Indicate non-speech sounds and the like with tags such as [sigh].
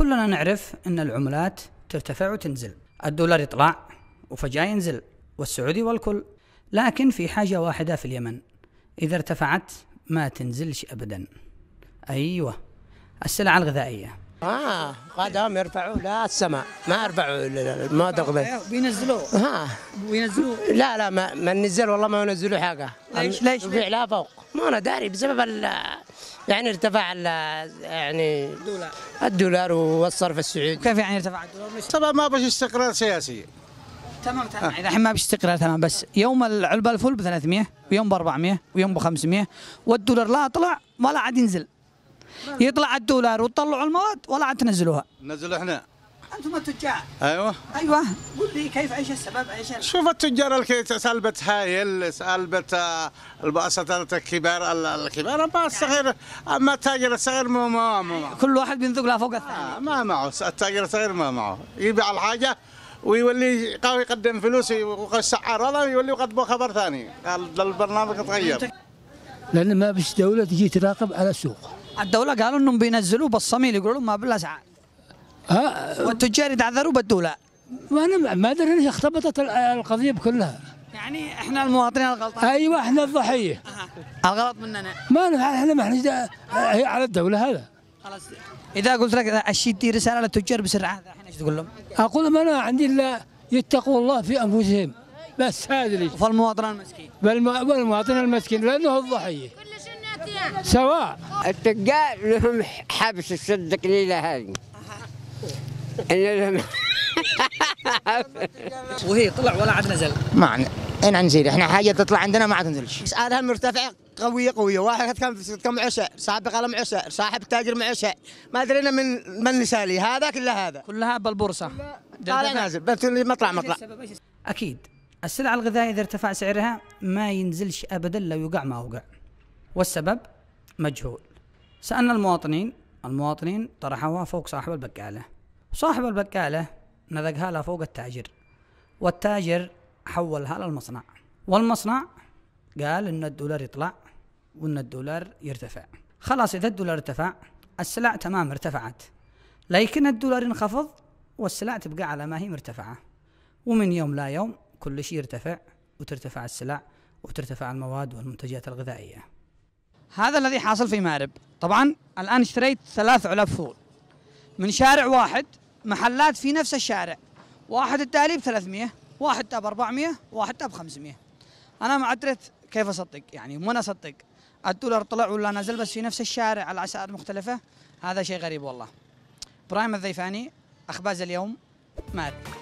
كلنا نعرف أن العملات ترتفع وتنزل الدولار يطلع وفجأة ينزل والسعودي والكل لكن في حاجة واحدة في اليمن إذا ارتفعت ما تنزلش أبدا أيوة السلع الغذائية اه قدم يرفعوا لا السماء ما يرفعوا ما تقبل بينزلوه ها آه. بينزلوه لا لا ما, ما نزل والله ما ينزلوا حاجه ليش ليش في لا فوق ما انا داري بسبب ال يعني ارتفع ال يعني الدولار الدولار والصرف السعودي كيف يعني ارتفع الدولار؟ طبعا ما بش استقرار سياسي تمام تمام اذا آه. الحين ما بش استقرار تمام بس يوم العلبه الفل ب 300 ويوم ب 400 ويوم ب 500 والدولار لا طلع ولا عاد ينزل يطلع الدولار وتطلعوا المواد ولا عاد تنزلوها نزلوا احنا انتم التجار ايوه ايوه قول لي كيف ايش السبب عيش شوف التجار الكيت سلبة هايل سلبة الباسطات الكبار الكبار اما الصغير اما التاجر الصغير ما ما ما كل واحد بينذق له فوق الثاني آه، ما معه التاجر الصغير ما معه يبيع الحاجه ويولي قاوي يقدم فلوس ويسعر هذا ويولي يقدمه خبر ثاني قال البرنامج تغير لان ما فيش دوله تجي تراقب على السوق الدوله قالوا انهم بينزلوا بالصميل يقولوا لهم ما بالاسعار ها والتجار يتعذروا بالدوله ما انا ما ادري ليش اختبطت القضيه بكلها يعني احنا المواطنين الغلطان ايوه احنا الضحيه الغلط مننا ما احنا ما احنا هي على الدوله هذا خلاص اذا قلت لك الشيء دي رساله للتجار بسرعه الحين ايش تقول لهم؟ اقول لهم انا عندي الا يتقوا الله في انفسهم بس هذا اللي فالمواطن المسكين والمواطن المسكين لانه الضحيه سواء التجار لهم حبس الصدق ليلة هذه إن لهم [laughs] وهي طلع ولا عاد نزل ما انا نزيل احنا حاجه تطلع عندنا ما عاد تنزلش اسعارها مرتفعه قويه قويه واحد كان كم عشاء صاحب قلم معشاء صاحب تاجر معشاء ما درينا من من نسالي هذا كل هذا كلها بالبورصه طالع نازل بس مطلع مطلع اكيد السلع الغذائيه اذا ارتفع سعرها ما ينزلش ابدا لو يقع ما وقع والسبب مجهول سألنا المواطنين المواطنين طرحوها فوق صاحب البقالة صاحب البقالة نذقها لها فوق التاجر والتاجر حولها للمصنع والمصنع قال ان الدولار يطلع وان الدولار يرتفع خلاص اذا الدولار ارتفع السلع تمام ارتفعت لكن الدولار ينخفض والسلع تبقى على ما هي مرتفعة ومن يوم لا يوم كل شيء يرتفع وترتفع السلع وترتفع المواد والمنتجات الغذائية هذا الذي حاصل في مأرب طبعا الآن اشتريت ثلاث علب فول من شارع واحد محلات في نفس الشارع واحد ب 300 واحد تاب 400 واحد تاب 500 أنا ما عدت كيف أصدق يعني من أصدق الدولار طلع ولا نزل بس في نفس الشارع على أسعار مختلفة هذا شيء غريب والله برايم الذيفاني أخباز اليوم مأرب